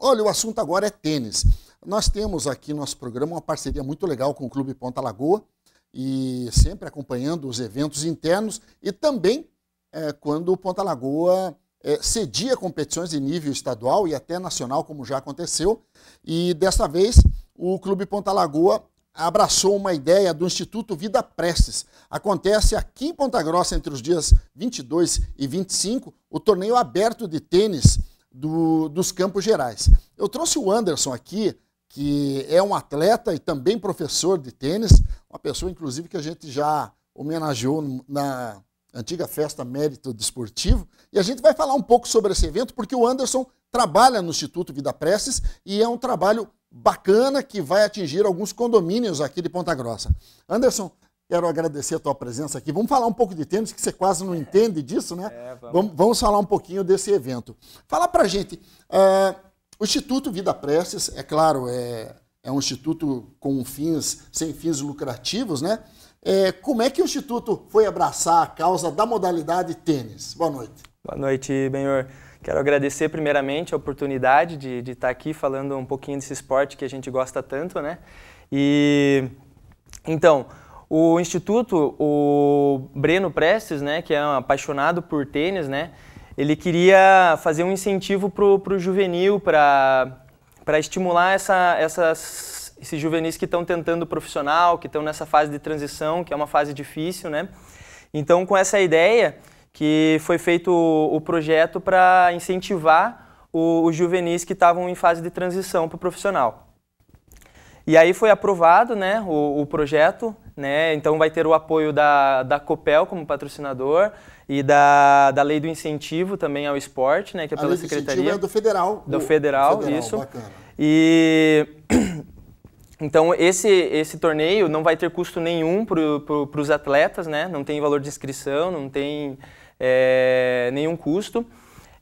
Olha, o assunto agora é tênis. Nós temos aqui no nosso programa uma parceria muito legal com o Clube Ponta Lagoa e sempre acompanhando os eventos internos e também é, quando o Ponta Lagoa é, cedia competições de nível estadual e até nacional, como já aconteceu. E dessa vez o Clube Ponta Lagoa abraçou uma ideia do Instituto Vida Prestes. Acontece aqui em Ponta Grossa entre os dias 22 e 25 o torneio aberto de tênis do, dos Campos Gerais. Eu trouxe o Anderson aqui, que é um atleta e também professor de tênis, uma pessoa, inclusive, que a gente já homenageou na antiga festa Mérito Desportivo. E a gente vai falar um pouco sobre esse evento, porque o Anderson trabalha no Instituto Vida Preces e é um trabalho bacana que vai atingir alguns condomínios aqui de Ponta Grossa. Anderson, Quero agradecer a tua presença aqui. Vamos falar um pouco de tênis, que você quase não entende disso, né? É, vamos. Vamos, vamos. falar um pouquinho desse evento. Fala pra gente. Uh, o Instituto Vida Prestes, é claro, é, é, um instituto com fins, sem fins lucrativos, né? É, como é que o Instituto foi abraçar a causa da modalidade tênis? Boa noite. Boa noite, Benhor. Quero agradecer primeiramente a oportunidade de, de estar aqui falando um pouquinho desse esporte que a gente gosta tanto, né? E então, o instituto, o Breno Prestes, né, que é um apaixonado por tênis, né, ele queria fazer um incentivo para o juvenil, para estimular essa, essas, esses juvenis que estão tentando profissional, que estão nessa fase de transição, que é uma fase difícil. Né? Então, com essa ideia, que foi feito o, o projeto para incentivar os juvenis que estavam em fase de transição para o profissional. E aí foi aprovado né, o, o projeto, né? Então vai ter o apoio da, da Copel como patrocinador e da, da Lei do Incentivo também ao esporte, né? Que é pela a lei Secretaria. Do é do Federal. Do Federal, federal isso. Bacana. E Então, esse, esse torneio não vai ter custo nenhum para pro, os atletas, né? Não tem valor de inscrição, não tem é, nenhum custo.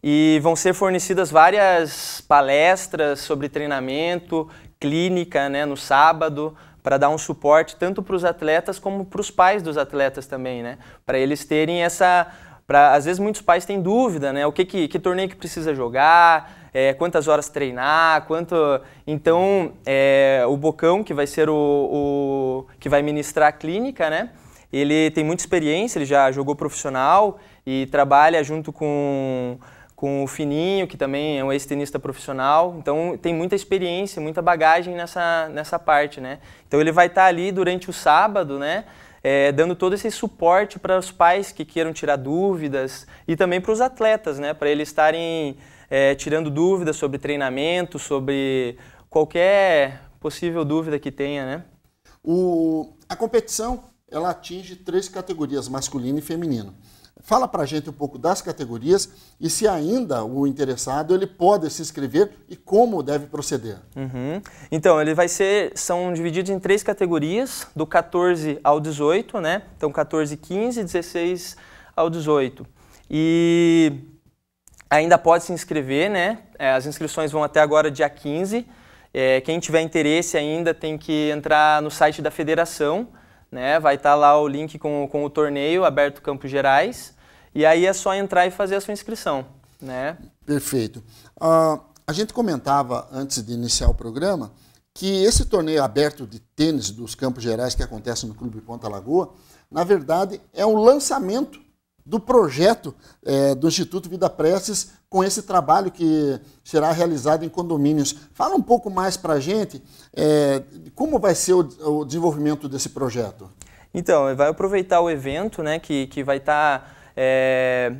E vão ser fornecidas várias palestras sobre treinamento, clínica, né? No sábado, para dar um suporte tanto para os atletas como para os pais dos atletas também, né? Para eles terem essa Pra, às vezes muitos pais têm dúvida, né? O que, que, que torneio que precisa jogar, é, quantas horas treinar, quanto. Então, é, o Bocão, que vai ser o, o, que vai ministrar a clínica, né? Ele tem muita experiência, ele já jogou profissional e trabalha junto com com o Fininho, que também é um ex-tenista profissional. Então tem muita experiência, muita bagagem nessa, nessa parte, né? Então ele vai estar tá ali durante o sábado, né? É, dando todo esse suporte para os pais que queiram tirar dúvidas e também para os atletas, né? Para eles estarem é, tirando dúvidas sobre treinamento, sobre qualquer possível dúvida que tenha, né? O, a competição ela atinge três categorias, masculino e feminino. Fala para a gente um pouco das categorias e se ainda o interessado ele pode se inscrever e como deve proceder. Uhum. Então, ele vai ser, são divididos em três categorias, do 14 ao 18, né? Então, 14, 15, 16 ao 18. E ainda pode se inscrever, né? É, as inscrições vão até agora dia 15. É, quem tiver interesse ainda tem que entrar no site da federação, né? Vai estar tá lá o link com, com o torneio aberto Campos Gerais. E aí é só entrar e fazer a sua inscrição. Né? Perfeito. Uh, a gente comentava antes de iniciar o programa que esse torneio aberto de tênis dos Campos Gerais que acontece no Clube Ponta Lagoa, na verdade, é um lançamento do projeto é, do Instituto Vida Preces com esse trabalho que será realizado em condomínios. Fala um pouco mais para a gente é, como vai ser o, o, desenvolvimento desse projeto. Então, é, vai aproveitar o evento, né, que, que vai estar tá, é,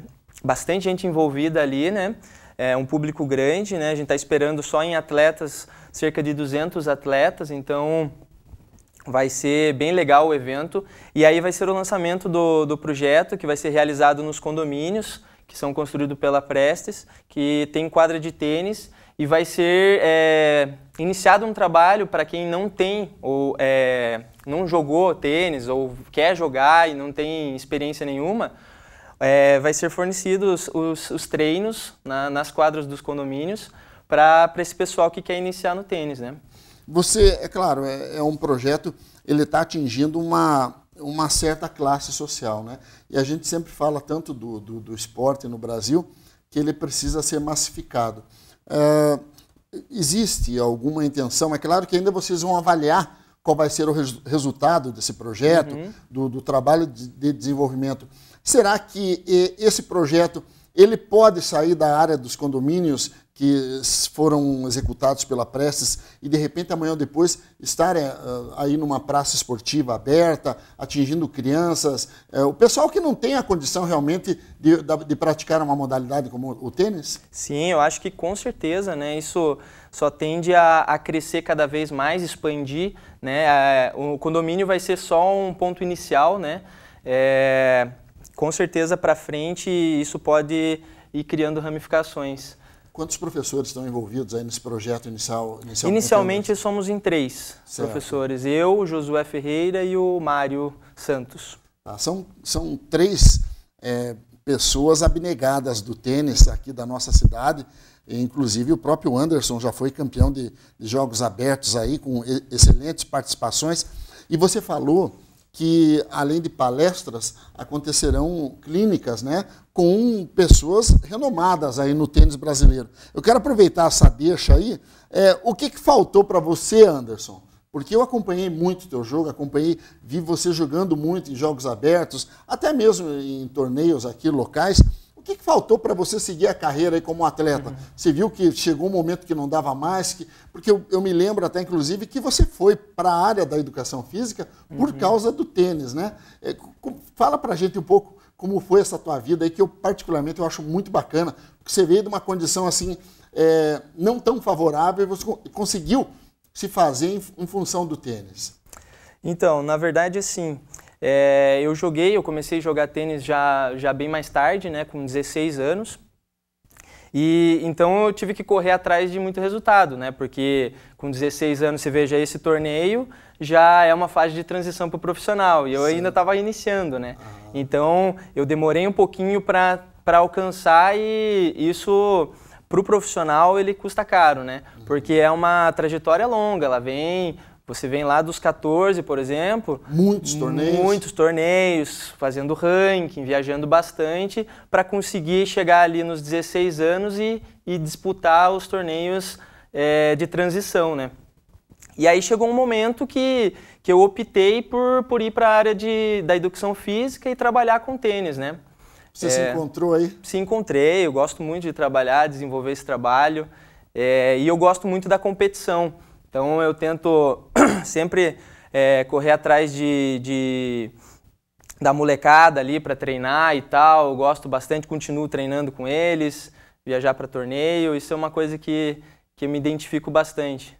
bastante gente envolvida ali, né, é um público grande, né, a gente está esperando só em atletas, cerca de 200 atletas, então Vai ser bem legal o evento. E aí vai ser o lançamento do, do projeto, que vai ser realizado nos condomínios, que são construídos pela Prestes, que tem quadra de tênis. E vai ser é, iniciado um trabalho para quem não tem ou é, não jogou tênis ou quer jogar e não tem experiência nenhuma. É, vai ser fornecidos os, os treinos na, nas quadras dos condomínios para esse pessoal que quer iniciar no tênis, né? Você, é claro, é, é um projeto, ele está atingindo uma, uma certa classe social, né? E a gente sempre fala tanto do, do, do esporte no Brasil que ele precisa ser massificado. É, existe alguma intenção? É claro que ainda vocês vão avaliar qual vai ser o res, resultado desse projeto, uhum. do, do trabalho de, de desenvolvimento. Será que esse projeto ele pode sair da área dos condomínios que foram executados pela Prestes e de repente amanhã ou depois estarem uh, aí numa praça esportiva aberta, atingindo crianças, uh, o pessoal que não tem a condição realmente de, de, praticar uma modalidade como o tênis? Sim, eu acho que com certeza, né? Isso só tende a, a crescer cada vez mais, expandir, né? Eh, o condomínio vai ser só um ponto inicial, né? É, com certeza para frente isso pode ir criando ramificações. Quantos professores estão envolvidos aí nesse projeto inicial? inicial Inicialmente somos em três certo. professores, eu, Josué Ferreira e o Mário Santos. Tá, são, são três é, pessoas abnegadas do tênis aqui da nossa cidade, Inclusive o próprio Anderson já foi campeão de, de, jogos abertos aí, com excelentes participações. E você falou que, além de palestras, acontecerão clínicas né, com pessoas renomadas aí no tênis brasileiro. Eu quero aproveitar essa deixa aí. É, o que, que faltou para você, Anderson? Porque eu acompanhei muito teu jogo, acompanhei, vi você jogando muito em jogos abertos, até mesmo em torneios aqui locais que, que faltou para você seguir a carreira aí como atleta? Uhum. Você viu que chegou um momento que não dava mais? Que, porque eu, eu me lembro até, inclusive, que você foi para a área da educação física por uhum. causa do tênis, né? É, fala para a gente um pouco como foi essa tua vida aí, que eu particularmente eu acho muito bacana, porque você veio de uma condição assim, é, não tão favorável e você conseguiu se fazer em, em função do tênis. Então, na verdade, sim. É, eu joguei, eu comecei a jogar tênis já, já bem mais tarde, né, com 16 anos. E então eu tive que correr atrás de muito resultado, né? Porque com 16 anos você veja esse torneio, já é uma fase de transição para o profissional. E eu Sim. ainda estava iniciando, né? Então eu demorei um pouquinho para alcançar e isso para o profissional ele custa caro, né? Uhum. Porque é uma trajetória longa, ela vem você vem lá dos 14, por exemplo. Muitos torneios. Muitos torneios, fazendo ranking, viajando bastante, para conseguir chegar ali nos 16 anos e, e disputar os torneios é, de transição, né? E aí chegou um momento que, que eu optei por, por ir para a área de, da educação física e trabalhar com tênis, né? Você é, se eh, encontrou aí? Se encontrei, eu gosto muito de trabalhar, desenvolver esse trabalho. É, e eu gosto muito da competição. Então eu tento sempre é, correr atrás de, de da molecada ali para treinar e tal. Eu gosto bastante, continuo treinando com eles, viajar para torneio. Isso é uma coisa que, que me identifico bastante.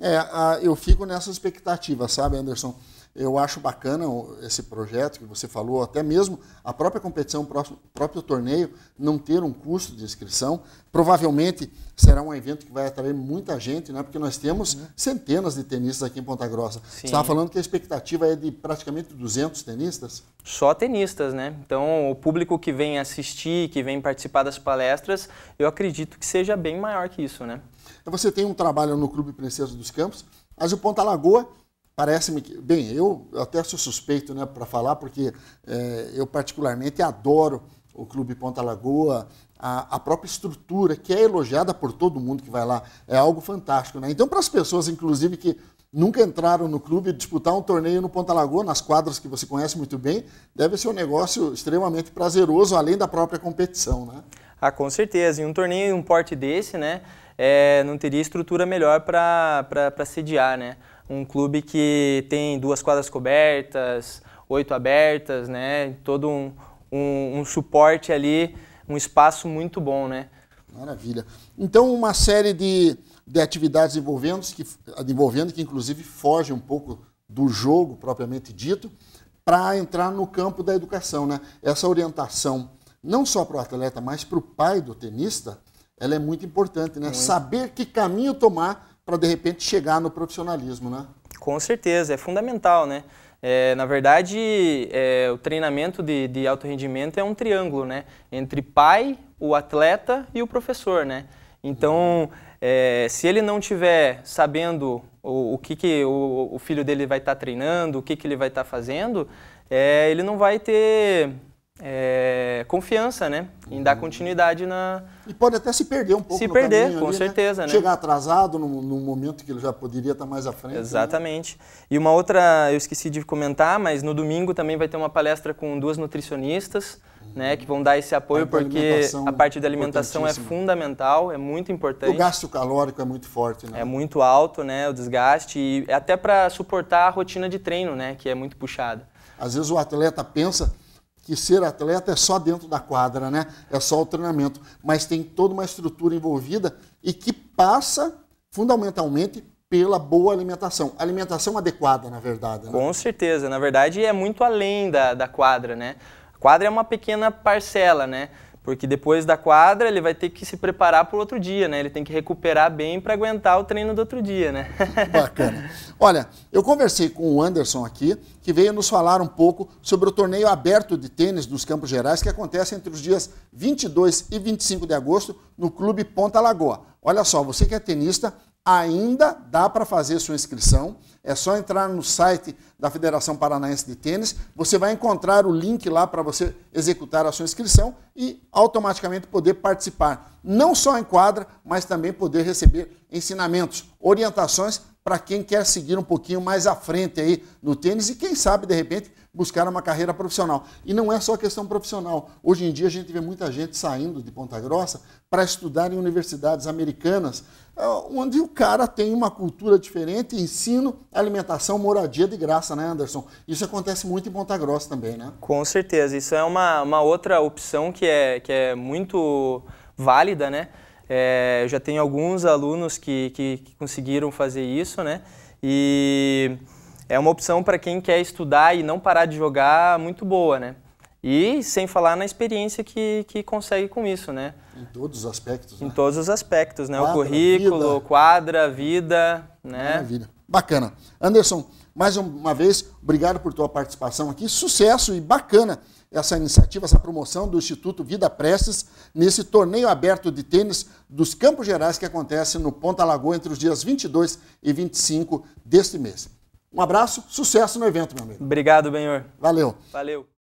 É, eu fico nessa expectativa, sabe, Anderson? Eu acho bacana esse projeto que você falou, até mesmo a própria competição, o próprio, próprio torneio, não ter um custo de inscrição. Provavelmente será um evento que vai atrair muita gente, né? porque nós temos uhum. centenas de tenistas aqui em Ponta Grossa. Sim. Você estava falando que a expectativa é de praticamente 200 tenistas? Só tenistas, né? Então, o público que vem assistir, que vem participar das palestras, eu acredito que seja bem maior que isso, né? Então, você tem um trabalho no Clube Princesa dos Campos, mas o Ponta Lagoa Parece-me que, bem, eu até sou suspeito né, para falar, porque é, eu particularmente adoro o Clube Ponta Lagoa, a, a, própria estrutura, que é elogiada por todo mundo que vai lá, é algo fantástico. Né? Então, para as pessoas, inclusive, que nunca entraram no clube, disputar um torneio no Ponta Lagoa, nas quadras que você conhece muito bem, deve ser um negócio extremamente prazeroso, além da própria competição. Né? Ah, com certeza. E um torneio em um porte desse, né? É, não teria estrutura melhor para sediar, né? um clube que tem duas quadras cobertas, oito abertas, né? Todo um, um, um suporte ali, um espaço muito bom, né? Maravilha. Então, uma série de, de atividades envolvendo que, envolvendo, que inclusive foge um pouco do jogo propriamente dito, para entrar no campo da educação. Né? Essa orientação, não só para o atleta, mas para o pai do tenista, ela é muito importante. Né? Muito. Saber que caminho tomar para de repente chegar no profissionalismo, né? Com certeza, é fundamental, né? É, na verdade, é, o treinamento de, de alto rendimento é um triângulo, né? Entre pai, o atleta e o professor, né? Então, é, se ele não tiver sabendo o, o que, que o, o, filho dele vai estar tá treinando, o que, que ele vai estar tá fazendo, é, ele não vai ter é, confiança, né? Em uhum. dar continuidade na. E pode até se perder um pouco. Se perder, com ali, né? certeza, né? né? Chegar atrasado num, momento que ele já poderia estar mais à frente. Né? Exatamente. Né? E uma outra, eu esqueci de comentar, mas no domingo também vai ter uma palestra com duas nutricionistas, uhum. né? Que vão dar esse apoio, a porque a parte da alimentação é fundamental, é muito importante. O gasto calórico é muito forte, né? É muito alto, né? O desgaste, e é até para suportar a rotina de treino, né? Que é muito puxada. Às vezes o atleta pensa que ser atleta é só dentro da quadra, né? É só o treinamento, mas tem toda uma estrutura envolvida e que passa fundamentalmente pela boa alimentação. Alimentação adequada, na verdade. Né? Com certeza. Na verdade, é muito além da, da quadra, né? A quadra é uma pequena parcela, né? Porque depois da quadra ele vai ter que se preparar para o outro dia, né? Ele tem que recuperar bem para aguentar o treino do outro dia, né? Bacana. Olha, eu conversei com o Anderson aqui, que veio nos falar um pouco sobre o torneio aberto de tênis dos Campos Gerais que acontece entre os dias 22 e 25 de agosto no Clube Ponta Lagoa. Olha só, você que é tenista, ainda dá para fazer sua inscrição. É só entrar no site da Federação Paranaense de Tênis, você vai encontrar o link lá para você executar a sua inscrição e automaticamente poder participar, não só em quadra, mas também poder receber ensinamentos, orientações para quem quer seguir um pouquinho mais à frente aí no tênis e quem sabe de repente buscar uma carreira profissional. E não é só questão profissional. Hoje em dia a gente vê muita gente saindo de Ponta Grossa para estudar em universidades americanas, eh, onde o cara tem uma cultura diferente, ensino, alimentação, moradia de graça, né, Anderson? Isso acontece muito em Ponta Grossa também, né? Com certeza. Isso é uma, uma outra opção que é, que é muito válida, né? É, eu já tenho alguns alunos que, que, que conseguiram fazer isso, né? E é uma opção para quem quer estudar e não parar de jogar muito boa, né? E sem falar na experiência que, que consegue com isso, né? Em todos os aspectos, Em né? todos os aspectos, né? Quadra, o currículo, vida. quadra, vida, né? vida. Bacana. Anderson, mais uma vez, obrigado por tua participação aqui. Sucesso e bacana essa iniciativa, essa promoção do Instituto Vida Prestes nesse torneio aberto de tênis dos Campos Gerais que acontece no Ponta Lagoa entre os dias 22 e 25 deste mês. Um abraço, sucesso no evento, meu amigo. Obrigado, Benhor. Valeu. Valeu.